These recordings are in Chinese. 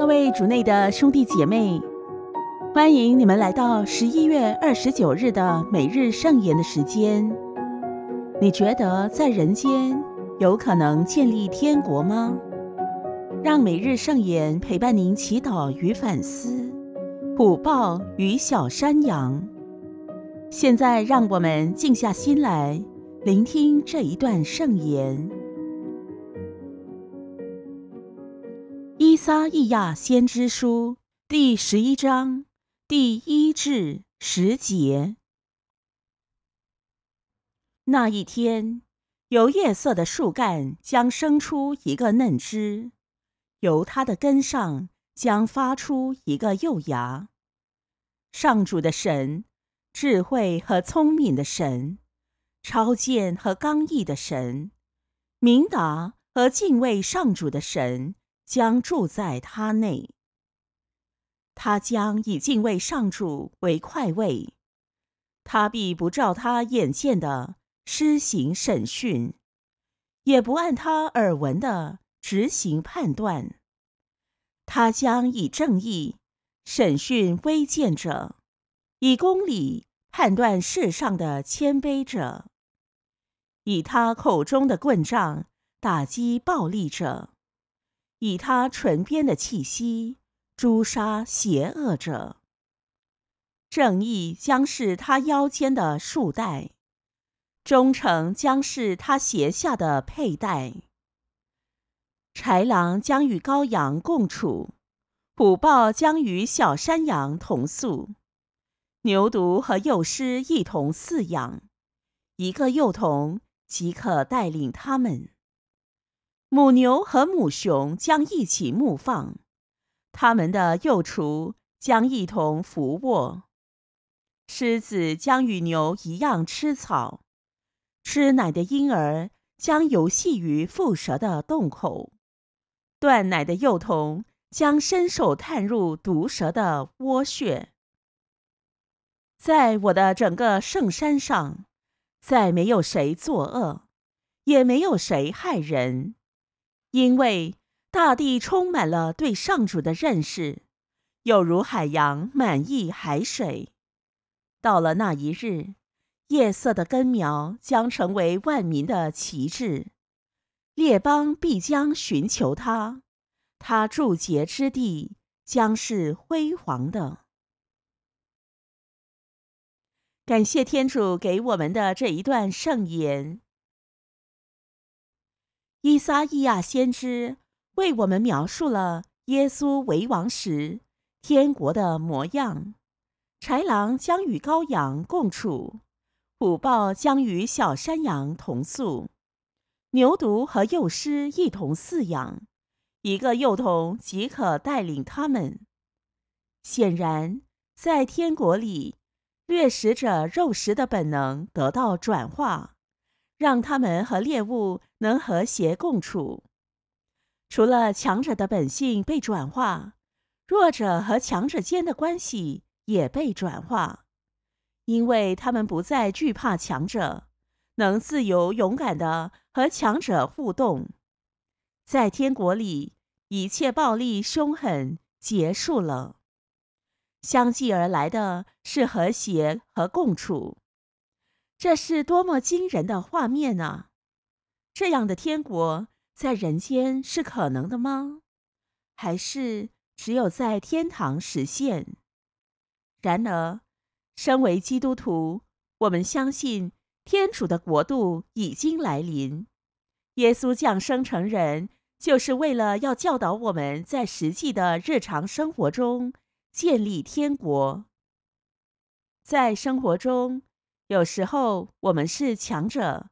各位主内的兄弟姐妹，欢迎你们来到十一月二十九日的每日圣言的时间。你觉得在人间有可能建立天国吗？让每日圣言陪伴您祈祷与反思。虎豹与小山羊。现在让我们静下心来，聆听这一段圣言。撒意亚先知书第十一章第一至十节。那一天，由夜色的树干将生出一个嫩枝，由它的根上将发出一个幼芽。上主的神，智慧和聪明的神，超见和刚毅的神，明达和敬畏上主的神。将住在他内。他将以敬畏上主为快慰，他必不照他眼见的施行审讯，也不按他耳闻的执行判断。他将以正义审讯危贱者，以公理判断世上的谦卑者，以他口中的棍杖打击暴力者。以他唇边的气息诛杀邪恶者，正义将是他腰间的束带，忠诚将是他斜下的佩戴。豺狼将与羔羊共处，虎豹将与小山羊同宿，牛犊和幼狮一同饲养，一个幼童即可带领他们。母牛和母熊将一起牧放，它们的幼雏将一同扶卧。狮子将与牛一样吃草，吃奶的婴儿将游戏于蝮蛇的洞口，断奶的幼童将伸手探入毒蛇的窝穴。在我的整个圣山上，再没有谁作恶，也没有谁害人。因为大地充满了对上主的认识，有如海洋满溢海水。到了那一日，夜色的根苗将成为万民的旗帜，列邦必将寻求他，他住结之地将是辉煌的。感谢天主给我们的这一段圣言。伊撒·伊亚先知为我们描述了耶稣为王时天国的模样：豺狼将与羔羊共处，虎豹将与小山羊同宿，牛犊和幼狮一同饲养，一个幼童即可带领他们。显然，在天国里，掠食者肉食的本能得到转化。让他们和猎物能和谐共处。除了强者的本性被转化，弱者和强者间的关系也被转化，因为他们不再惧怕强者，能自由勇敢地和强者互动。在天国里，一切暴力凶狠结束了，相继而来的是和谐和共处。这是多么惊人的画面呢？这样的天国在人间是可能的吗？还是只有在天堂实现？然而，身为基督徒，我们相信天主的国度已经来临。耶稣降生成人，就是为了要教导我们在实际的日常生活中建立天国。在生活中。有时候我们是强者，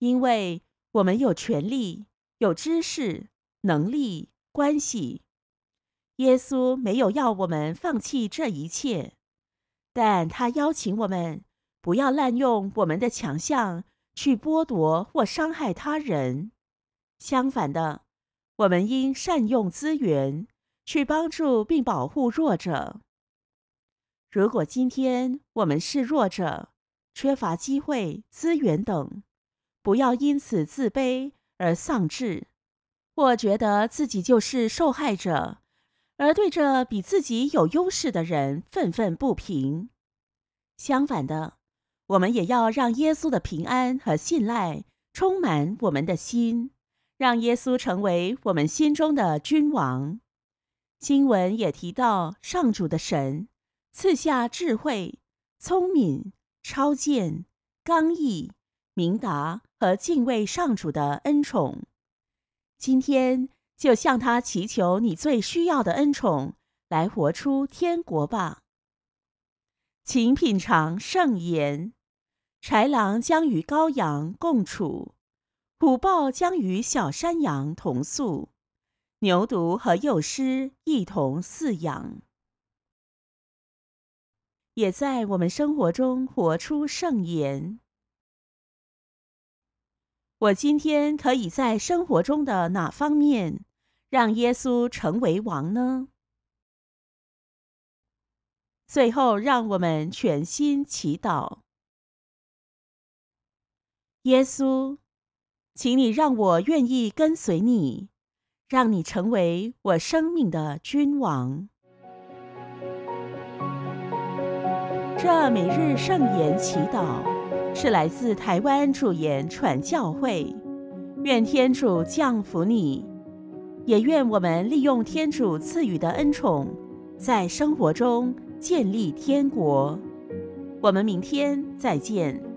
因为我们有权利、有知识、能力、关系。耶稣没有要我们放弃这一切，但他邀请我们不要滥用我们的强项去剥夺或伤害他人。相反的，我们应善用资源去帮助并保护弱者。如果今天我们是弱者，缺乏机会、资源等，不要因此自卑而丧志，或觉得自己就是受害者，而对着比自己有优势的人愤愤不平。相反的，我们也要让耶稣的平安和信赖充满我们的心，让耶稣成为我们心中的君王。经文也提到，上主的神赐下智慧、聪明。超见、刚毅、明达和敬畏上主的恩宠，今天就向他祈求你最需要的恩宠，来活出天国吧。请品尝圣言：豺狼将与羔羊共处，虎豹将与小山羊同宿，牛犊和幼狮一同饲养。也在我们生活中活出圣言。我今天可以在生活中的哪方面让耶稣成为王呢？最后，让我们全心祈祷：耶稣，请你让我愿意跟随你，让你成为我生命的君王。这每日圣言祈祷是来自台湾主言传教会，愿天主降福你，也愿我们利用天主赐予的恩宠，在生活中建立天国。我们明天再见。